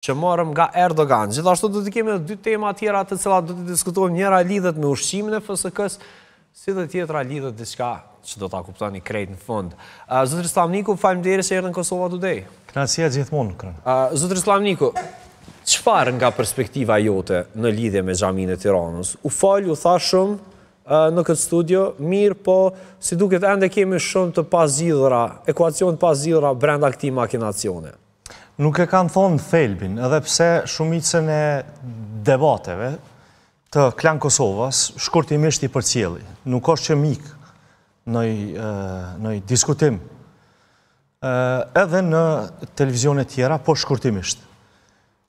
që morëm nga Erdogan. Gjithashtu do të kemi në dy tema tjera të cilat do të diskutohem njëra lidhet me ushqimin e FSK-s, si dhe tjetra lidhet diçka që do të kuptoni krejt në fund. Zutri Slamniku, falem dhejre që e në Kosova Today. Këna si e gjithë mund, kërën. Zutri Slamniku, qëfar nga perspektiva jote në lidhje me Gjamine Tiranus? U falj, u tha shumë në këtë studio, mirë po, si duket, ende kemi shumë të pazidhra, ekuacion të pazidhra brenda këti makinacione. Nuk e kanë thonë thelbin, edhe pse shumicën e debateve të klan Kosovas, shkurtimisht i për cjeli. Nuk është që mikë në i diskutim edhe në televizionet tjera, po shkurtimisht.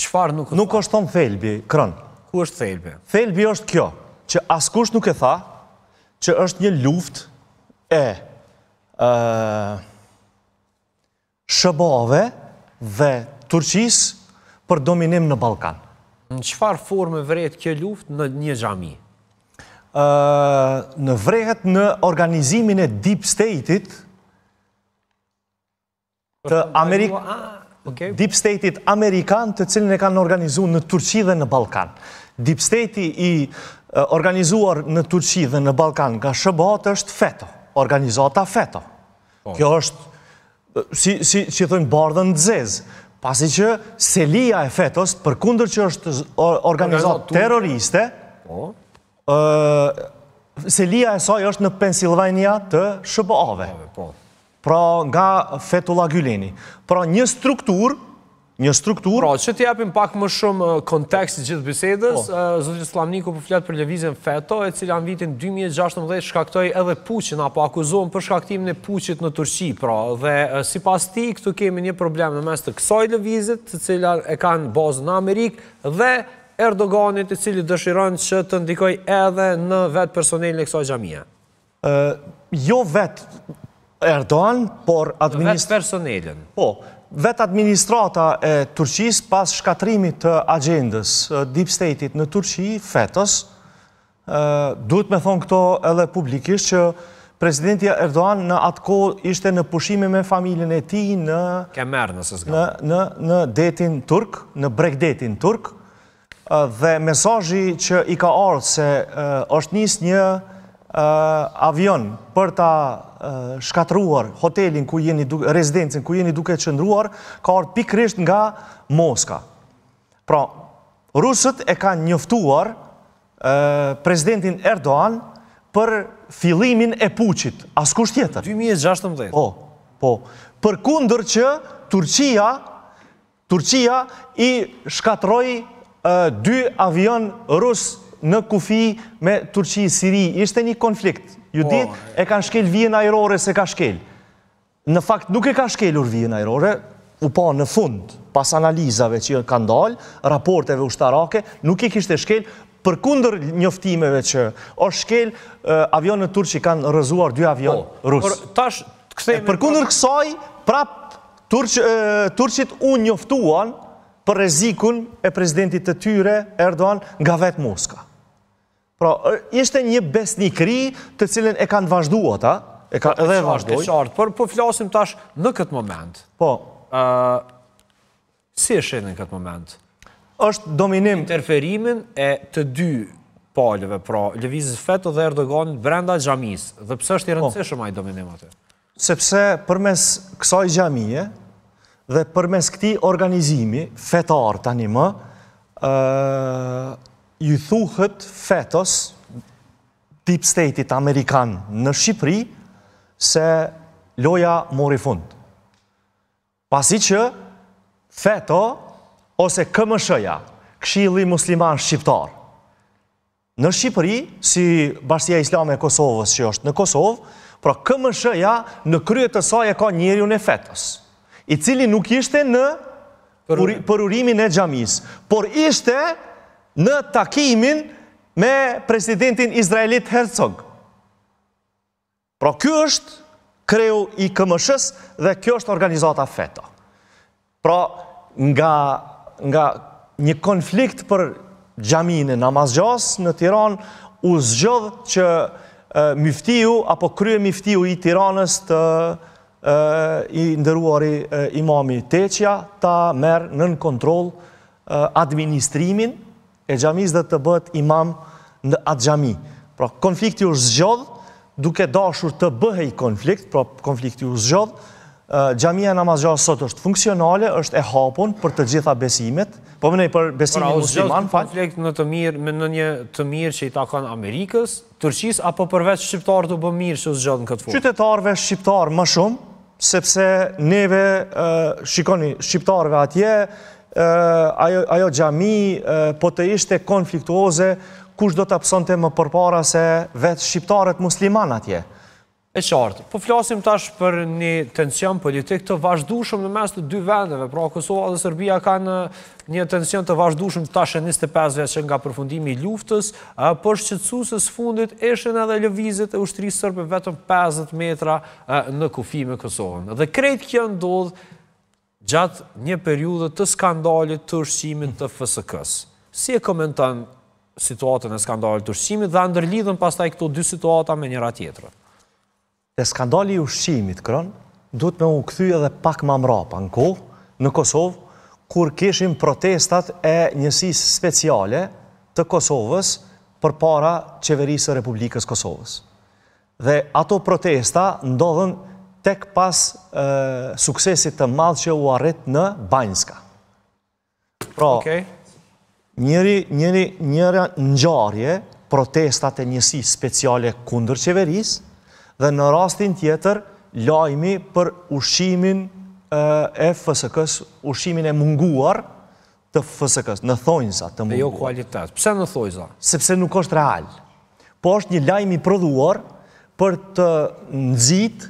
Qfarë nuk është? Nuk thonë thelbi, kronë. Ku është thelbi? Thelbi është kjo, që askusht nuk e tha që është një luft e shëbove dhe Turqis për dominim në Balkan. Në qëfar formë vrejt kjo luft në një gjami? Në vrejt në organizimin e Deep State-it të Amerikan, ah, Deep State-it Amerikan të cilin e kanë organizu në Turqi dhe në Balkan. Deep State-i i organizuar në Turqi dhe në Balkan nga shëbohat është FETO, organizata FETO. Po. Kjo është si, si që thëmë bardhën të zezë, pasi që selia e fetos, për kundër që është organizat terroriste, po? selia e saj është në Pensilvajnia të shëpëave. Po. Pra nga Fetullah Gyleni. Pra një strukturë një strukturë. Pra, që t'japim pak më shumë uh, kontekst të gjithë bisedës, po. uh, Zotin Slamniku po për fletë për levizin Feto, e cilë anë vitin 2016 shkaktoj edhe puqin, apo akuzon për shkaktim në puqit në Turqi, pra, dhe uh, si pas ti, këtu kemi një problem në mes të kësoj levizit, të cilë e kanë bazë në Amerikë, dhe Erdoganit, të cili dëshiron që të ndikoj edhe në vetë personel në kësoj gjamija. Jo vetë Erdogan, por administrat... Vetë personelin. Po, vetë administrata e Turqis pas shkatrimit të agendës Deep State-it në Turqi, fetës, duhet me thonë këto edhe publikisht që prezidentja Erdoğan në atë kohë ishte në pushime me familjen e ti në... Kemer në Në, në detin Turk, në bregdetin detin Turk, dhe mesajji që i ka ardhë se është njës një avion për ta Eh, shkatruar hotelin ku jeni, rezidencin ku jeni duke qëndruar, ka orë pikrisht nga Moska. Pra, rusët e ka njëftuar eh, prezidentin Erdoğan për filimin e puqit, kusht tjetër. 2016. Po, po. Për kundër që Turqia, Turqia i shkatroj eh, dy avion rusë në kufi me Turqi-Siri. Ishte një konflikt Ju po, dit, e kanë shkel vijen aerore se ka shkel. Në fakt, nuk e ka shkelur vijen aerore, u pa në fund, pas analizave që ka ndalë, raporteve ushtarake, nuk i kishte shkel, për kunder njoftimeve që o shkel, avion në Turqi kanë rëzuar dy avion rusë. Për kunder kësaj, prap, Turqit unë njoftuan për rezikun e prezidentit të tyre, Erdoğan, nga vetë Moska. Pra, ishte një besnikri të cilin e kanë vazhdua ta, e kanë po, edhe vazhdoj. E qartë, por po flasim tash në këtë moment. Po. Si e shenë në këtë moment? është dominim... Interferimin e të dy palëve, pra, Levizis Feto dhe Erdoganit brenda gjamis, dhe pëse është i po. rëndësishëm a i dominim atë? Sepse përmes kësaj gjamije dhe përmes këti organizimi, fetar tani më, ju thuhët fetos tip state-it Amerikan në Shqipëri se loja mori fund. Pasi që feto ose këmëshëja, këshili musliman shqiptar, në Shqipëri, si bashkësia islame e Kosovës që është në Kosovë, pra këmëshëja në kryetë të saj e ka njeri unë e fetës, i cili nuk ishte në përurimin e gjamis, por ishte në takimin me presidentin Izraelit Herzog. Pro kjo është kreu i këmëshës dhe kjo është organizata FETO. Pra, nga nga një konflikt për gjamine namazgjas në Tiran, u zgjodh që miftiu apo krye miftiu i Tiranës të i ndëruari imami Teqja ta merë nën kontrol administrimin, e gjamis dhe të bët imam në atë gjami. Pra, konflikti u zgjodh, duke dashur të bëhej konflikt, pra, konflikti u zgjodh, gjamija në mazgjohë sot është funksionale, është e hapun për të gjitha besimet, po mënej për besimin pra, musliman, fa... Konflikt në të mirë, me në një të mirë që i takon Amerikës, Tërqis, apo përveç Shqiptarë të bëmë mirë që u zgjodh në këtë fund? Qytetarve Shqiptarë më shumë, sepse neve, shikoni, Shqiptarëve atje, ajo gjami po të ishte konfliktuose, kush do të të më përpara se vetë shqiptarët musliman atje. E qartë, po flasim tash për një tension politik të vazhdushum në mes të dy vendeve, pra Kosova dhe Serbia kanë një tension të vazhdushum tash e 25 vjetë që nga përfundimi i luftës, për shqetsusës fundit eshen edhe lëvizit e ushtri sërbë vetëm 50 metra në kufi me Kosovën. Dhe krejt kjo ndodhë gjatë një periudhe të skandalit të ushqimit të FSK-s. Si e komentan situatën e skandalit të ushqimit dhe ndërlidhën pastaj këto dy situata me njëra tjetërë? Dhe skandali i ushqimit, kron, duhet me u këthyja dhe pak ma mrapa në kohë, në Kosovë, kur kishim protestat e njësis speciale të Kosovës për para qeverisë Republikës Kosovës. Dhe ato protesta ndodhën tek pas e, suksesit të madh që u arrit në Banjska. Pra, njëri, njëri, njëri protestat e njësi speciale kundër qeveris, dhe në rastin tjetër, lajmi për ushimin e, fësëkës, ushimin e munguar të fësëkës, në thonjza të munguar. Dhe jo kualitet, pëse në thonjza? Sepse nuk është real. Po është një lajmi prodhuar për të nëzitë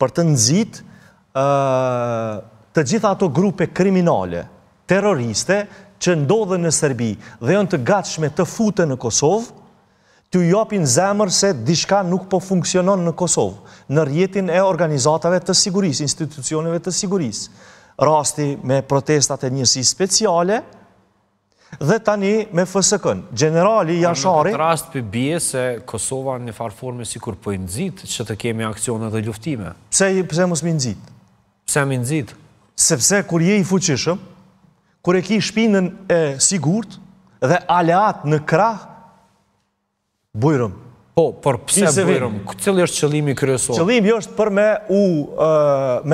për të nëzit të gjitha ato grupe kriminale, terroriste, që ndodhen në Serbi dhe jënë të gatshme të fute në Kosovë, të jopin zemër se dishka nuk po funksionon në Kosovë, në rjetin e organizatave të siguris, institucioneve të siguris. Rasti me protestat e njësi speciale, dhe tani me fësëkën. Generali Jashari... Në të rast për bje se Kosova në farforme si kur pojë nëzit, që të kemi akcionet dhe luftime. Pse mësë mos më nëzit? Pse më nëzit? Sepse kur je i fuqishëm, kur e ki shpinën e sigurt, dhe aleat në krah, bujrëm. Po, për pëse bujrëm? Këtë është qëlimi kërësot? Qëlimi është për me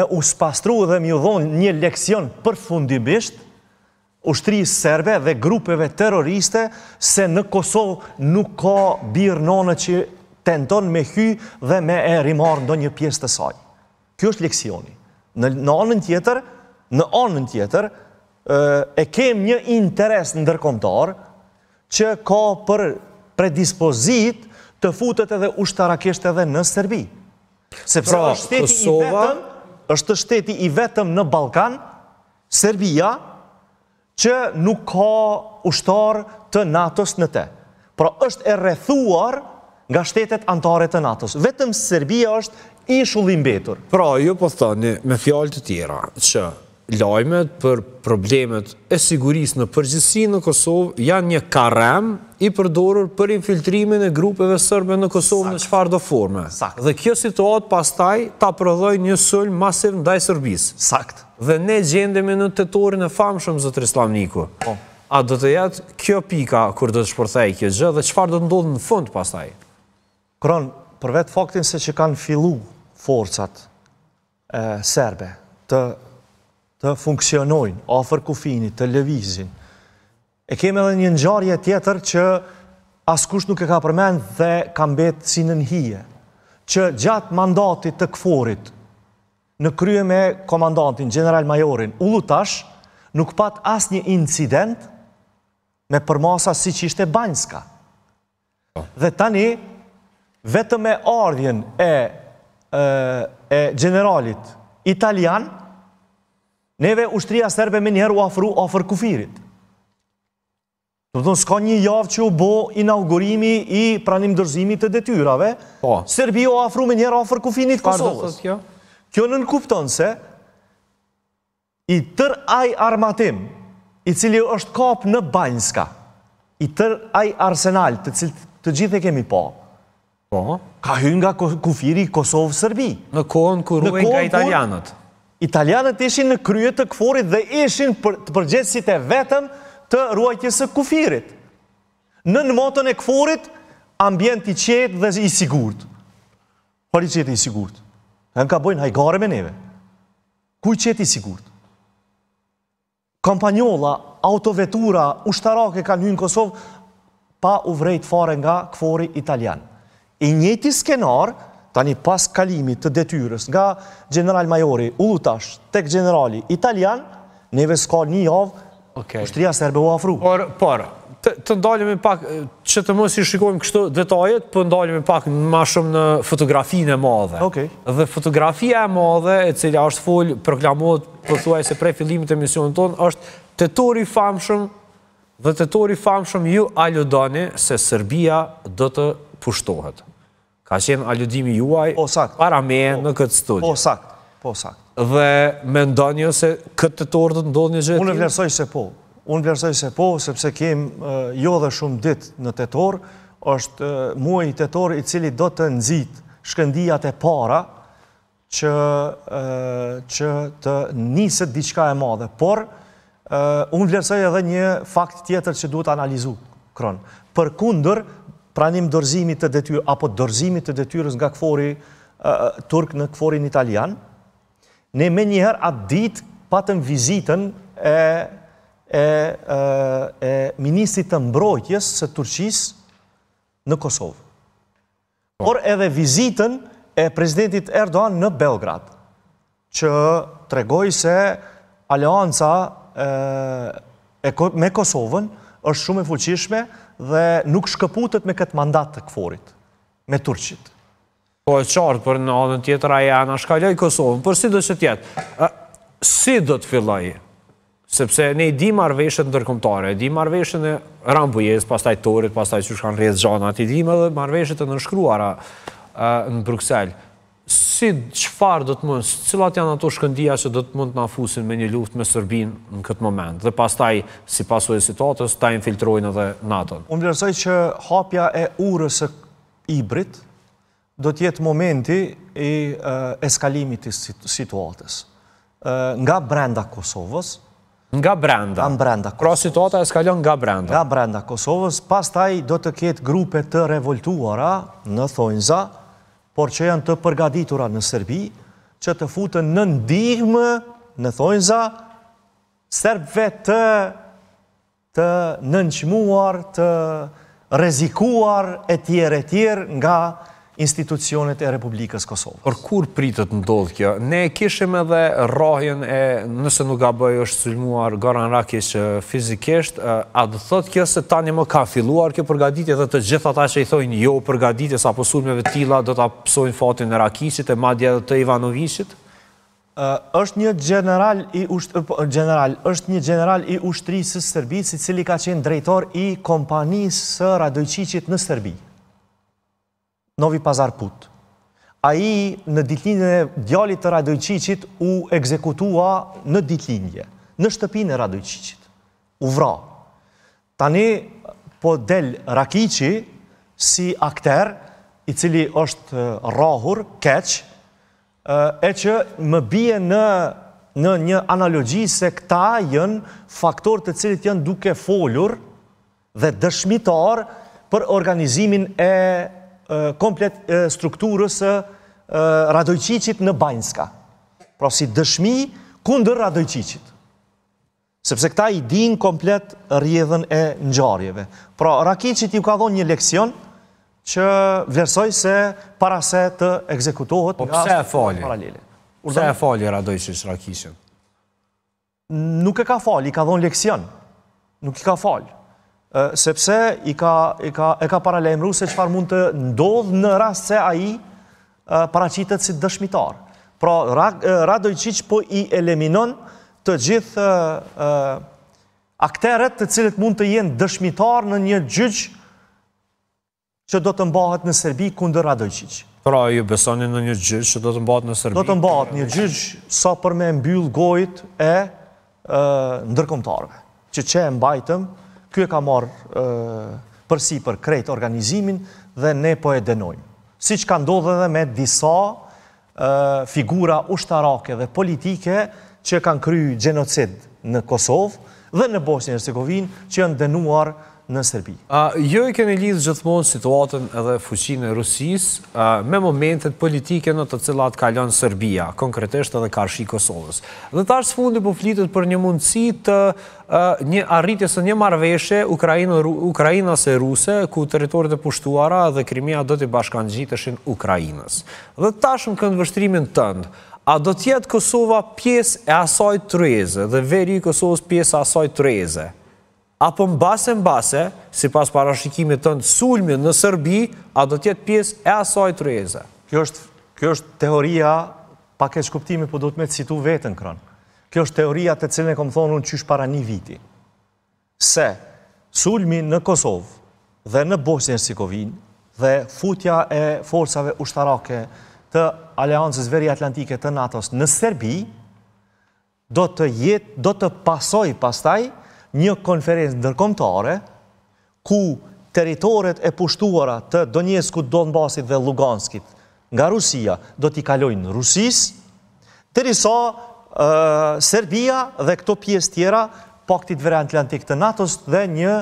u spastru dhe mi u dhonë një leksion për fundibisht, ushtri serbe dhe grupeve terroriste se në Kosovë nuk ka birë nënë që tenton me hy dhe me e rimar ndonjë një pjesë të saj. Kjo është leksioni. Në anën tjetër, në anën tjetër, e kem një interes në dërkomtar që ka për predispozit të futet edhe ushtarakisht edhe në Serbi. Se përra, Kosova... është shteti i vetëm në Balkan, Serbia, që nuk ka ushtar të NATO-s në te. Pra është e rrethuar nga shtetet antare të NATO-s. Vetëm Serbia është ishullim betur. Pra, ju po thoni me fjallë të tjera që Lajmet për problemet e siguris në përgjithsi në Kosovë janë një karem i përdorur për infiltrimin e grupeve sërbe në Kosovë në qëfar do forme. Dhe kjo situatë pastaj ta prodhoj një sëll masiv ndaj sërbis. Sakt. Dhe ne gjendemi në të në famë famshëm zëtër Islam Niku. Po. A do të jetë kjo pika kur do të shpërthej kjo gjë dhe qëfar do të ndodhë në fund pastaj? Kronë, për vetë faktin se që kanë filu forcat sërbe të të funksionojnë, afer kufinit, të levizin. E keme dhe një nxarje tjetër që askusht nuk e ka përmen dhe kam betë si në njëhije. Që gjatë mandatit të këforit në krye me komandantin, General Majorin, u lutash, nuk pat as një incident me përmasa si që ishte banjska. Dhe tani, vetëm me ardhjen e e generalit italian, Neve ushtria serbe me njëherë u afru afër kufirit. Të dhënë, s'ka një javë që u bo inaugurimi i pranim dërzimit të detyrave, po. Serbi u afru me njëherë afër kufinit Kosovës. Kjo? kjo nën se i tër aj armatim, i cili është kap në Banjska, i tër aj arsenal të cilë të gjithë e kemi po, po. ka hynë nga kufiri Kosovë-Sërbi. Në kohën kërruen nga italianët italianët ishin në krye të këforit dhe ishin për, të përgjithësit e vetëm të ruajtjes e kufirit. Në në motën e këforit, ambient i qetë dhe i sigurt. Por i qetë i sigurt. Në në ka bojnë hajgare me neve. Ku i qetë i sigurt? Kompanjola, autovetura, ushtarake kanë hynë Kosovë, pa u vrejt fare nga këfori italian. I njëti skenarë, tani pas kalimit të detyrës nga general majori Ullutash tek generali italian, neve s'ka një javë okay. serbe u afru. Por, por, të, të ndalim e pak, që të mos i shikojmë kështu detajet, për po ndalim e pak ma shumë në fotografinë e madhe. Dhe fotografia e madhe, e cilja është full, proklamot, për po thuaj se prej fillimit e misionë tonë, është të tori famshëm dhe të tori famshëm ju aludani se Serbia do të pushtohet. Ka qenë aludimi juaj po, para me po. në këtë studi. Po sakt, po sakt. Dhe me ndonjë se këtë të torë dhe ndodhë një gjithë? Unë vlerësoj se po, unë vlerësoj se po, sepse kem jo dhe shumë dit në të torë, është muaj të torë i cili do të nëzit shkëndijat e para që të njësët diçka e madhe. Por, unë vlerësoj edhe një fakt tjetër që duhet analizu kronë. Për kunder pranim dorëzimit të detyr apo dorëzimit të detyrës nga këfori turk në këforin italian. Ne me njëherë atë ditë patëm vizitën e e e, ministrit të mbrojtjes së Turqisë në Kosovë. Por edhe vizitën e prezidentit Erdogan në Belgrad, që tregoi se alianca e me Kosovën është shumë e fuqishme, dhe nuk shkëputët me këtë mandat të këforit, me Turqit. Po e qartë, për në anën tjetër a janë, a shkallaj Kosovën, për si do që tjetë, si do të fillaj, sepse ne i di marveshët në tërkomtare, i di marveshët në rambujes, pas taj torit, pas taj që shkanë rrezë gjanat, i di marveshët në nëshkruara në Bruxelles, si qëfar do të mund, cilat janë ato shkëndia që do të mund të nafusin me një luft me Sërbin në këtë moment, dhe pas taj, si pasu e situatës, ta infiltrojnë edhe nato Unë vlerësoj që hapja e urës e ibrit do tjetë momenti i eskalimit i situatës. Nga brenda Kosovës, Nga brenda. Nga brenda pra Kosovës. Pra situata e skalion nga brenda. Nga brenda Kosovës, pas taj do të kjetë grupe të revoltuara në thonjza, por që janë të përgaditura në Serbi, që të futën në ndihme, në thonjza, serbve të, të nënqmuar, të rezikuar, e tjerë, e tjerë, nga Serbi institucionet e Republikës Kosovës. Por kur pritët ndodhë kjo? Ne kishim edhe rahjen e nëse nuk ga bëjë është sëllmuar Goran Rakis fizikisht, a dë thot kjo se tani më ka filluar kjo përgaditit dhe të gjitha ta që i thojnë jo përgaditje sa posulmeve tila do të apsojnë fatin e Rakisit e madje dhe të Ivanovicit? është një general i ushtë, po, general, është një general i ushtrisë së Serbisë i cili ka qenë drejtor i kompanisë së Radojqicit në Serbisë. Novi Pazarput. A i në ditlinjën e djallit të Radojqicit u ekzekutua në ditlinje, në shtëpinë e Radojqicit. U vra. Tani po del Rakici si akter, i cili është rahur, keq, e që më bie në në një analogji se këta jënë faktor të cilit jënë duke folur dhe dëshmitar për organizimin e komplet strukturës radojqicit në Bajnska. Pra si dëshmi kundër radojqicit. Sepse këta i din komplet rjedhen e nxarjeve. Pra rakicit ju ka dhon një leksion që vlerësoj se para se të ekzekutohet po nga asë paralele. Pse e fali radojqis rakicit? Nuk e ka fali, i ka dhon leksion. Nuk i ka fali sepse i ka, i ka, e ka paralemru se qëfar mund të ndodhë në rast se a i paracitet si dëshmitar. Pra, radoj po i eliminon të gjithë akteret të cilët mund të jenë dëshmitar në një gjyq që do të mbahet në Serbi kundë radoj Pra, ju besoni në një gjyq që do të mbahet në Serbi? Do të mbahet një gjyq sa për me mbyllë gojt e ndërkomtarve. Që që e mbajtëm, Ky e ka marr për për krejt organizimin dhe ne po e denojmë. Siç ka ndodhur edhe me disa ë figura ushtarake dhe politike që kanë kryer gjenocid në Kosovë dhe në Bosnjë-Hercegovinë që janë dënuar në Serbi. Jo i kemi lidhë gjithmonë situatën edhe fuqinë e Rusis me momentet politike në të cilat kalonë Serbia, konkretisht edhe karshi Kosovës. Dhe tash fundi po flitet për një mundësi të një arritjes së një marveshe Ukrajinas e Ruse, ku teritorit e pushtuara dhe Krimia do të bashkan gjitëshin Ukrajinas. Dhe tash në këndvështrimin tëndë, A do tjetë Kosova pjesë e asaj të rejze dhe veri i Kosovës pjesë e asaj të rejze? apo mbase mbase, si pas parashikimit të në sulmi në Sërbi, a do tjetë pjesë e asoj të rejeze? Kjo është teoria pak e shkuptimi, po do të me të situ vetën kërën. Kjo është teoria të cilën e kom thonë unë qysh para një viti. Se sulmi në Kosovë dhe në bosnjë Sikovin, dhe futja e forësave ushtarake të Aleancës Veri Atlantike të nato në Sërbi, do të jetë, do të pasoj pastaj, një konferencë ndërkomtare, ku teritoret e pushtuara të Donjesku, Donbasit dhe Luganskit nga Rusia do t'i kalojnë Rusis, të risa Serbia dhe këto pjesë tjera paktit vërë Atlantik të Natos dhe një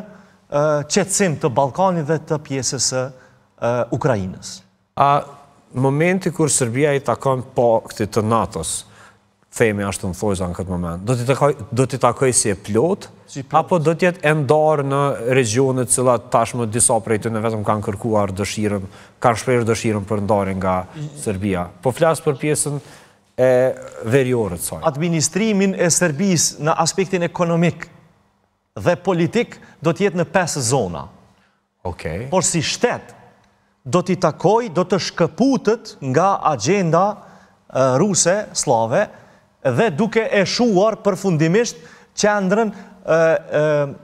qetsim të Balkanit dhe të pjesës Ukrajinës. A momenti kur Serbia i takon paktit po-, të Natos, femi ashtë të në thojza në këtë moment. Do t'i takoj si e plot, apo do t'jet endar në regionet cila tashmë disa prej të në vetëm kanë kërkuar dëshirën, kanë shprejrë dëshirën për ndarën nga Serbia. Po flasë për pjesën e verjorët sajnë. Administrimin e Serbis në aspektin ekonomik dhe politik do t'jet në pesë zona. Por si shtetë, do t'i takoj, do të shkëputët nga agenda ruse, slave, dhe duke e shuar përfundimisht qendrën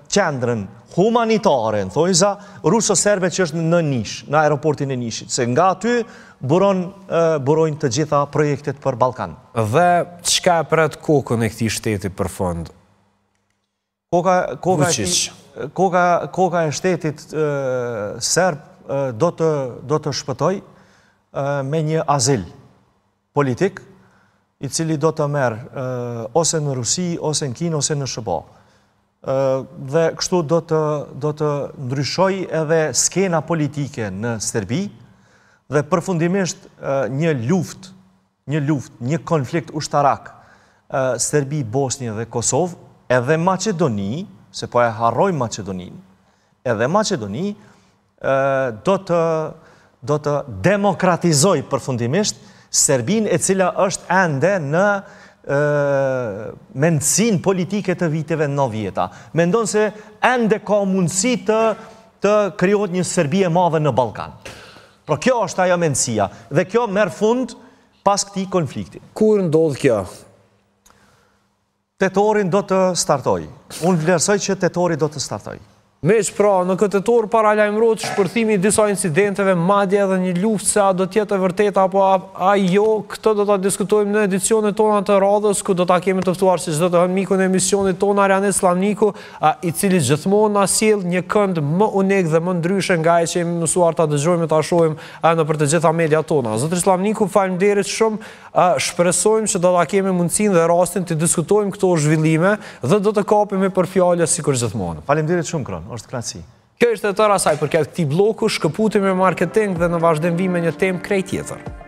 qendrën humanitare, në thonjë za, ruso-serbe që është në nish, në aeroportin e nishit, se nga ty burojnë të gjitha projektet për Balkan. Dhe qka për atë kokën e këti shteti për fond? Koka e shtetit serb do të shpëtoj me një azil politik i cili do të merë ose në Rusi, ose në Kino, ose në Shëba. Dhe kështu do të ndryshoj edhe skena politike në Serbi dhe përfundimisht një luft, një luft, një konflikt ushtarak Serbi, Bosnia dhe Kosovë, edhe Macedoni, se po e harroj Macedonin, edhe Macedoni do të demokratizoj përfundimisht Serbin e cila është ende në mendësin politike të viteve në vjeta. Mendon se ende ka mundësi të kriot një Serbije madhe në Balkan. Pro kjo është ajo mendësia dhe kjo merë fund pas këti konflikti. Kur ndodhë kjo? Tetorin do të startoj. Unë vlerësoj që tetorin do të startoj. Me që pra, në këtë torë para lajmërot, shpërthimi disa incidenteve, madje edhe një luft, se a do tjetë e vërtet, apo a jo, këtë do të diskutojmë në edicionit tona të radhës, ku do të kemi tëftuar fëtuar si zëtë hënë miku në emisionit tona, Rane Slamniku, i cili gjithmonë në asil një kënd më unik dhe më ndryshë nga e që jemi mësuar të adëgjojmë të ashojmë në për të gjitha media tona. Zëtë Slamniku, falem derit shumë, shpresojmë që do të kemi mundësin dhe rastin të diskutojmë këto zhvillime dhe do të kapim e për fjallës si kërë gjithmonë. Falem derit shumë, Kron është klasi. Kjo është të të rasaj për këtë këti bloku, shkëputim e marketing dhe në vazhdenvime një tem krejt jetër.